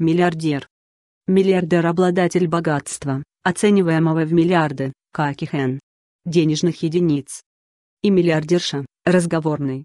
миллиардер. Миллиардер – обладатель богатства, оцениваемого в миллиарды, каких н денежных единиц. И миллиардерша – разговорный,